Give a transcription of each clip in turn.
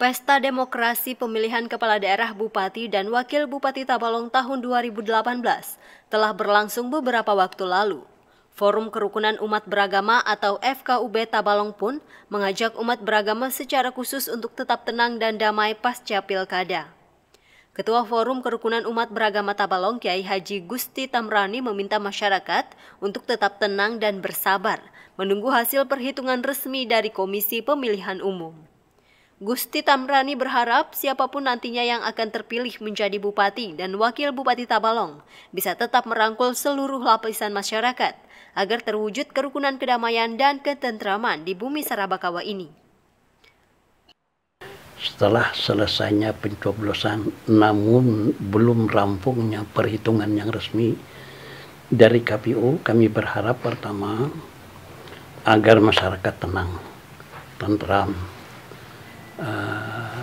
Pesta Demokrasi Pemilihan Kepala Daerah Bupati dan Wakil Bupati Tabalong tahun 2018 telah berlangsung beberapa waktu lalu. Forum Kerukunan Umat Beragama atau FKUB Tabalong pun mengajak umat beragama secara khusus untuk tetap tenang dan damai pasca pilkada. Ketua Forum Kerukunan Umat Beragama Tabalong Kiai Haji Gusti Tamrani meminta masyarakat untuk tetap tenang dan bersabar menunggu hasil perhitungan resmi dari Komisi Pemilihan Umum. Gusti Tamrani berharap siapapun nantinya yang akan terpilih menjadi bupati dan wakil bupati Tabalong bisa tetap merangkul seluruh lapisan masyarakat agar terwujud kerukunan kedamaian dan ketentraman di bumi Sarabakawa ini. Setelah selesainya pencoblosan namun belum rampungnya perhitungan yang resmi dari KPU kami berharap pertama agar masyarakat tenang, tentram, uh,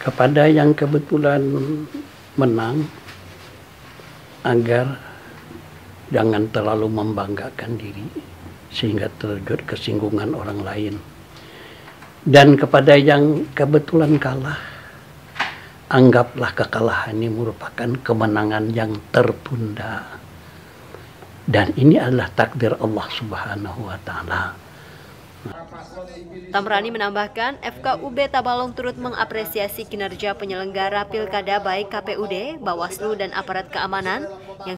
kepada yang kebetulan menang agar jangan terlalu membanggakan diri sehingga terjadi kesinggungan orang lain dan kepada yang kebetulan kalah anggaplah kekalahan ini merupakan kemenangan yang tertunda dan ini adalah takdir Allah Subhanahu wa taala Tamrani menambahkan, FKUB Tabalong turut mengapresiasi kinerja penyelenggara pilkada baik KPUD, Bawaslu, dan aparat keamanan yang